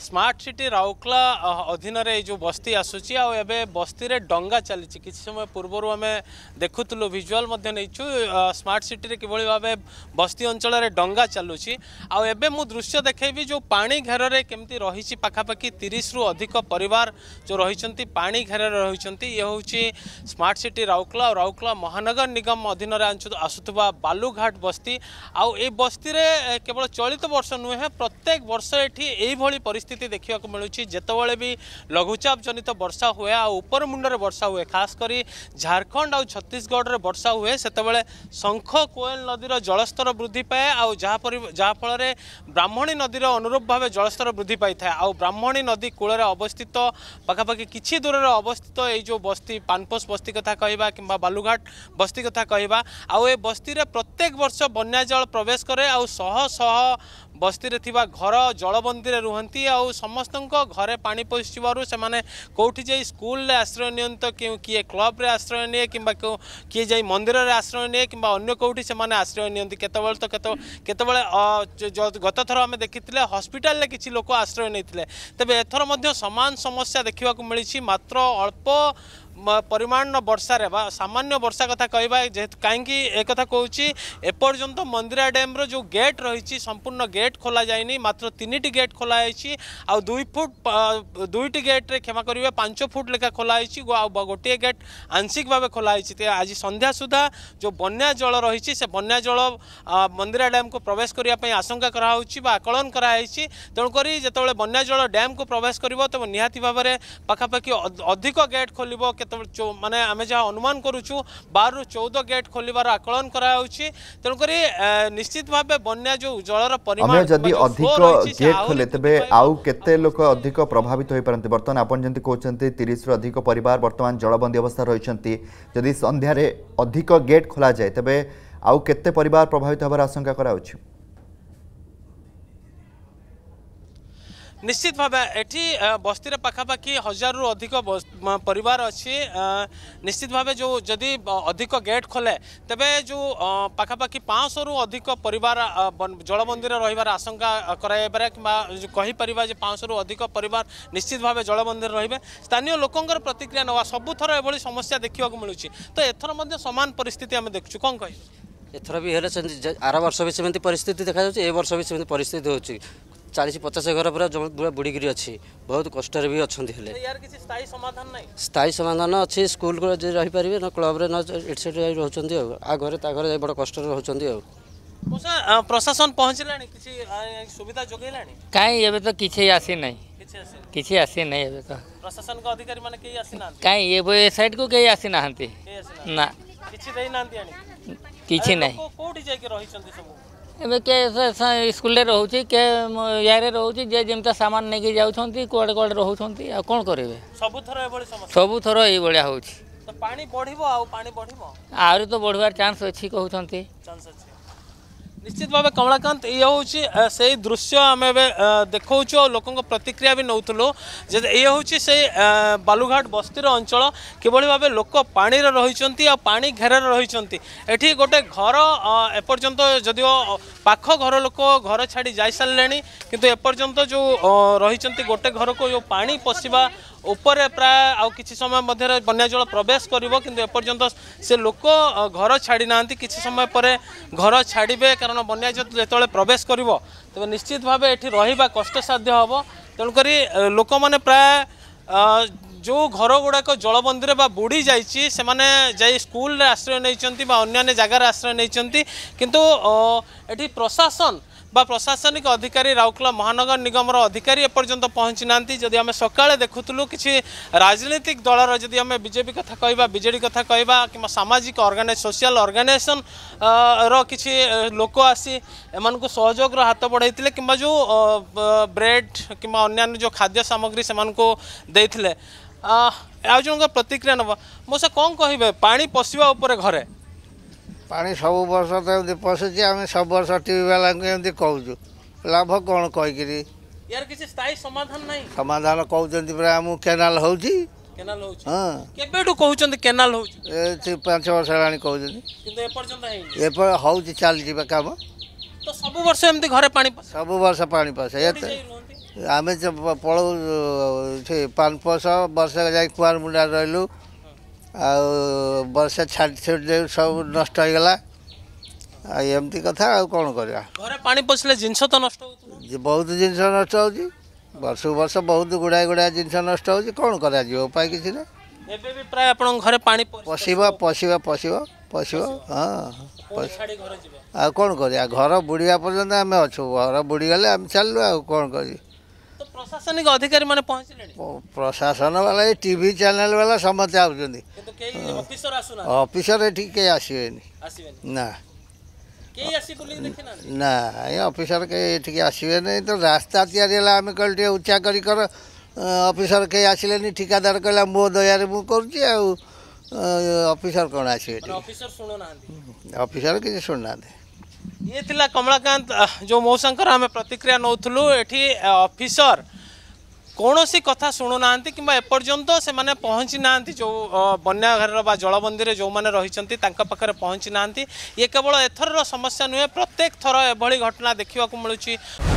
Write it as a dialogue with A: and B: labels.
A: smart city Rourkela ଅଧୀନରେ ଏଇ ଯେଉଁ ବସ୍ତି ଆସୁଛି ଆଉ ଏବେ ବସ୍ତିରେ ଡଙ୍ଗା ଚାଲିଛି କିଛି ସମୟ ପୂର୍ବରୁ ଆମେ ଦେଖୁଥିଲୁ ଭିଜୁଆଲ୍ ମଧ୍ୟ ନେଇଛୁ ସ୍ମାର୍ଟ ସିଟିରେ କିଭଳି ଭାବେ ବସ୍ତି ଅଞ୍ଚଳରେ ଡଙ୍ଗା ଚାଲୁଛି ଆଉ ଏବେ ମୁଁ ଦୃଶ୍ୟ ଦେଖେଇବି ଯେଉଁ ପାଣି ଘେରରେ କେମିତି ରହିଛି ପାଖାପାଖି ତିରିଶରୁ ଅଧିକ ପରିବାର ଯେଉଁ ରହିଛନ୍ତି ପାଣି ଘେରରେ ରହିଛନ୍ତି ଇଏ ହେଉଛି ସ୍ମାର୍ଟ ସିଟି ରାଉରକେଲା ଆଉ ରାଉରକେଲା ମହାନଗର ନିଗମ ଅଧୀନରେ ଆସୁଥିବା ବାଲୁଘାଟ ବସ୍ତି ଆଉ ଏଇ ବସ୍ତିରେ କେବଳ ଚଳିତ ବର୍ଷ ନୁହେଁ ପ୍ରତ୍ୟେକ ବର୍ଷ ଏଠି ଏଇଭଳି ପରିସ୍ଥିତି ପରିସ୍ଥିତି ଦେଖିବାକୁ ମିଳୁଛି ଯେତେବେଳେ ବି ଲଘୁଚାପ ଜନିତ ବର୍ଷା ହୁଏ ଆଉ ଉପର ମୁଣ୍ଡରେ ବର୍ଷା ହୁଏ ଖାସ କରି ଝାଡ଼ଖଣ୍ଡ ଆଉ ଛତିଶଗଡ଼ରେ ବର୍ଷା ହୁଏ ସେତେବେଳେ ଶଙ୍ଖ କୋଏଲ ନଦୀର ଜଳସ୍ତର ବୃଦ୍ଧି ପାଏ ଆଉ ଯାହାପରି ଯାହାଫଳରେ ବ୍ରାହ୍ମଣୀ ନଦୀର ଅନୁରୂପ ଭାବେ ଜଳସ୍ତର ବୃଦ୍ଧି ପାଇଥାଏ ଆଉ ବ୍ରାହ୍ମଣୀ ନଦୀ କୂଳରେ ଅବସ୍ଥିତ ପାଖାପାଖି କିଛି ଦୂରରେ ଅବସ୍ଥିତ ଏଇ ଯେଉଁ ବସ୍ତି ପାନପୋଷ ବସ୍ତି କଥା କହିବା କିମ୍ବା ବାଲୁଘାଟ ବସ୍ତି କଥା କହିବା ଆଉ ଏ ବସ୍ତିରେ ପ୍ରତ୍ୟେକ ବର୍ଷ ବନ୍ୟା ଜଳ ପ୍ରବେଶ କରେ ଆଉ ଶହ ଶହ বস্তিরে থাকা ঘর জলবন্দীরে রুহতি সমস্ত ঘরে পা পশিবু সে কোটি যাই স্কুলে আশ্রয় নিয়ন্ত কিয়ে ক্লবরে আশ্রয় নিয়ে কিংবা কিয়ে যাই মন্দিরের আশ্রয় নিয়ে কিংবা অন্য কোটি সে আশ্রয় নিয়ন্তি কেতবে তো কেত কেতবে গত থর আমি দেখি হসপিটালে কিছু লোক আশ্রয় নিয়ে তবে এথর মধ্য সমান সমস্যা দেখা মিছে মাত্র অল্প ପରିମାଣର ବର୍ଷାରେ ବା ସାମାନ୍ୟ ବର୍ଷା କଥା କହିବା ଯେହେତୁ କାହିଁକି ଏକଥା କହୁଛି ଏପର୍ଯ୍ୟନ୍ତ ମନ୍ଦିରା ଡ୍ୟାମ୍ର ଯେଉଁ ଗେଟ୍ ରହିଛି ସମ୍ପୂର୍ଣ୍ଣ ଗେଟ୍ ଖୋଲାଯାଇନି ମାତ୍ର ତିନିଟି ଗେଟ୍ ଖୋଲା ହୋଇଛି ଆଉ ଦୁଇ ଫୁଟ ଦୁଇଟି ଗେଟ୍ରେ କ୍ଷମା କରିବେ ପାଞ୍ଚ ଫୁଟ ଲେଖା ଖୋଲା ହୋଇଛି ଆଉ ଗୋଟିଏ ଗେଟ୍ ଆଂଶିକ ଭାବେ ଖୋଲା ହୋଇଛି ଆଜି ସନ୍ଧ୍ୟା ସୁଦ୍ଧା ଯେଉଁ ବନ୍ୟା ଜଳ ରହିଛି ସେ ବନ୍ୟା ଜଳ ମନ୍ଦିରା ଡ୍ୟାମ୍କୁ ପ୍ରବେଶ କରିବା ପାଇଁ ଆଶଙ୍କା କରାହେଉଛି ବା ଆକଳନ କରାହେଇଛି ତେଣୁକରି ଯେତେବେଳେ ବନ୍ୟା ଜଳ ଡ୍ୟାମ୍କୁ ପ୍ରବେଶ କରିବ ତେବେ ନିହାତି ଭାବରେ ପାଖାପାଖି ଅଧିକ ଗେଟ୍ ଖୋଲିବ କେତେ মানে আমি যা অনুমান করুছু বার চৌদ গেট খোলার আকলন করা হচ্ছে তেমক নিশ্চিত ভাবে বন্যা যে জলর পরিমাণ যদি অধিক গেট খোলে
B: তবে আউ কেতে লোক অধিক প্রভাবিত হয়ে পারে বর্তমানে আপনার যেমন কৌন তিরিশর অধিক পরিবার বর্তমান জলবন্দী অবস্থা রয়েছেন যদি সন্ধ্যায় অধিক গেট খোলা যায় তবে আউ কেতে পরিবার প্রভাবিত হওয়ার আশঙ্কা করা হচ্ছে
A: নিশ্চিত ভাবে এটি বস্তির পাখাপাখি হাজারু অধিক পরিবার অশ্চিত ভাবে যে যদি অধিক গেট খোলে তেবে যে পাখাপাখি রু অধিক পরিবার জলবন্দীরে রহবার আশঙ্কা করাইপারে কিংবা কহিপারা যে রু অধিক পরিবার নিশ্চিত ভাবে জলবন্দীরে রহবে স্থানীয় লোকঙ্কর প্রতিক্রিয়া নেওয়া সবুথর এভাবে সমস্যা দেখা মিলুছে তো এথর মধ্যে সমান পরিস্থিতি আমি দেখছু কম কহ
B: এথর বি হলে আর বর্ষ বি সেমি পরিস্থিতি দেখা যাচ্ছে এ বর্ষ বি সেমি পরিস্থিতি হচ্ছে ଚାଳିଶ ପଚାଶ ଘର ପୁରା ପୁରା ବୁଡ଼ିକିରି ଅଛି ବହୁତ କଷ୍ଟରେ ବି ଅଛନ୍ତି ହେଲେ ସ୍ଥାୟୀ ସମାଧାନ ଅଛି ସ୍କୁଲ ଯଦି ରହିପାରିବେ ନ କ୍ଲବରେ ନ ଏଠି ସେଠି ଯାଇ ରହୁଛନ୍ତି ଆଉ ଆ ଘରେ ତା ଘରେ ଯାଇ ବଡ଼ କଷ୍ଟରେ ରହୁଛନ୍ତି ଆଉ
A: ପ୍ରଶାସନ ପହଞ୍ଚିଲାଣି କିଛି ସୁବିଧା ଯୋଗାଇଲାଣି
B: କାହିଁ ଏବେ ତ କିଛି ଆସିନାହିଁ କିଛି ଆସିନାହିଁ ଏବେ ତ
A: ପ୍ରଶାସନଙ୍କ ଅଧିକାରୀମାନେ କେହି ଆସିନାହାନ୍ତି
B: କାହିଁ ଏବେ ଏ ସାଇଡ଼କୁ କେହି ଆସିନାହାନ୍ତି ନା
A: କିଛି ଦେଇନାହାନ୍ତି କିଛି ନାହିଁ କୋଉଠି ଯାଇକି ରହିଛନ୍ତି ସବୁ
B: ଏବେ କିଏ ସ୍କୁଲରେ ରହୁଛି କିଏ ଇଆରେ ରହୁଛି ଯିଏ ଯେମିତି ସାମାନ ନେଇକି ଯାଉଛନ୍ତି କୁଆଡ଼େ କୁଆଡ଼େ ରହୁଛନ୍ତି ଆଉ କ'ଣ କରିବେ ସବୁଥର ଏଭଳି ସବୁଥର ଏଇଭଳିଆ ହେଉଛି
A: ପାଣି ବଢ଼ିବ ଆଉ ପାଣି ବଢ଼ିବ ଆହୁରି ତ ବଢ଼ିବାର ଚାନ୍ସ ଅଛି କହୁଛନ୍ତି ଚାନ୍ସ ଅଛି निश्चित भाव कमलाकांत ये हूँ से दृश्य आम देखु लोक प्रतिक्रिया भी नौलो ये हूँ से बालुघाट बस्तीर अंचल किभली भाव लोक पाने रही पा घेर रही गोटे घर एपर्तंत जदि पाख घर लोक घर छाड़ जा सारे कि जो रही गोटे घर को जो पा पशा উপরে প্রায় আউ কিছু সময় মধ্যে বন্যা জল প্রবেশ করব কিন্তু এপর্যন্ত সে লোক ঘর ছাড়ি না কিছু সময় পরে ঘর ছাড়বে কারণ বন্যা জল যেতবে প্রবেশ করব তবে নিশ্চিত ভাবে এটি রহবা কষ্টসাধ্য হব তেমকরি লোক মানে প্রায় যে ঘর গুড়াক জলবন্দী বা বুড়ি যাই সে যাই স্কুলের আশ্রয় নিয়েছেন বা অন্যান্য জায়গার আশ্রয় নিয়েছেন কিন্তু এটি প্রশাসন বা প্রশাসনিক অধিকারী রাউরকেলা মহানগর নিগমর অধিকারী এপর্যন্ত পৌঁছি না যদি আমি সকালে দেখুলু কিছু রাজনৈতিক দলর যদি আমি বিজেপি কথা কহবা বিজেডি কথা কহবা কিংবা সামাজিক অর্গানাইজ সোশিয়াল অর্গানাইজেসন র কিছু লোক আসি এমন সহযোগর হাত বড়াইলে কিংবা যে ব্রেড কিংবা অন্যান্য যে খাদ্য সামগ্রী সে দিয়ে ଆଉ ଜଣଙ୍କ ପ୍ରତିକ୍ରିୟା ନେବ ମୋ ସେ କ'ଣ କହିବେ ପାଣି ପଶିବା ଉପରେ ଘରେ
B: ପାଣି ସବୁ ବର୍ଷ ତ ଏମିତି ପଶୁଛି ଆମେ ସବୁ ବର୍ଷ ଟିଭିବାଲାଙ୍କୁ ଏମିତି କହୁଛୁ ଲାଭ କ'ଣ କହିକିରି
A: ইয়ার কিছু স্থায়ী সমাধান নাই
B: সমাধান কৌচন্তি পরা আমু কেনাল হউচি
A: কেনাল হউচি হ্যাঁ
B: কেবেটু কৌচন্তি কেনাল হউচি এ পাঁচ বর্ষ হলানি কৌচন্তি
A: কিন্তু এ পর্যন্ত হেই এ
B: পর হউচি চালছি বা কাম
A: তো সব বর্ষ এমতি ঘরে পানি
B: সব বর্ষ পানি পাস এতে আমি পড়ু সে পাঁচ বর্ষ বর্ষ যাই কুয়ার মুন্ডা রইলু ଆଉ ବର୍ଷା ଛାଡ଼ି ଛାଡ଼ି ଯାଉ ସବୁ ନଷ୍ଟ ହୋଇଗଲା ଆଉ ଏମିତି କଥା ଆଉ କ'ଣ କରିବା
A: ଘରେ ପାଣି ପଶିଲେ ଜିନିଷ ତ ନଷ୍ଟ
B: ହେଉଛି ବହୁତ ଜିନିଷ ନଷ୍ଟ ହେଉଛି ବର୍ଷକୁ ବର୍ଷ ବହୁତ ଗୁଡ଼ାଏ ଗୁଡ଼ାଏ ଜିନିଷ ନଷ୍ଟ ହେଉଛି କ'ଣ କରାଯିବ ଉପାୟ କିଛି ନାହିଁ
A: ଏବେ ବି ପ୍ରାୟ ଆପଣଙ୍କ ଘରେ
B: ପାଣି ପଶିବ ପଶିବ ପଶିବ ପଶିବ ହଁ ଆଉ କ'ଣ କରିବା ଘର ବୁଡ଼ିବା ପର୍ଯ୍ୟନ୍ତ ଆମେ ଅଛୁ ଘର ବୁଡ଼ିଗଲେ ଆମେ ଚାଲିଲୁ ଆଉ କ'ଣ କରିବୁ
A: प्रशासनिक अधिकारी माने पहुंचले
B: प्रशासन वाला ए टीवी वाला समते आउ जोंदी
A: किंतु ना केही आसी बोली
B: देखे तो रास्ता या हम कल्टे कर ऑफिसर के आसीले नी ठेकेदार मो दयारे मु करची आउ ऑफिसर कोन आसीबे
A: ऑफिसर ये कमलाकांत जो मौसम प्रतिक्रिया नौलूँ ये अफिसर କୌଣସି କଥା ଶୁଣୁନାହାନ୍ତି କିମ୍ବା ଏପର୍ଯ୍ୟନ୍ତ ସେମାନେ ପହଞ୍ଚି ନାହାନ୍ତି ଯେଉଁ ବନ୍ୟାଘରର ବା ଜଳବନ୍ଦୀରେ ଯେଉଁମାନେ ରହିଛନ୍ତି ତାଙ୍କ ପାଖରେ ପହଞ୍ଚି ନାହାନ୍ତି ଇଏ କେବଳ ଏଥରର ସମସ୍ୟା ନୁହେଁ ପ୍ରତ୍ୟେକ ଥର ଏଭଳି ଘଟଣା ଦେଖିବାକୁ ମିଳୁଛି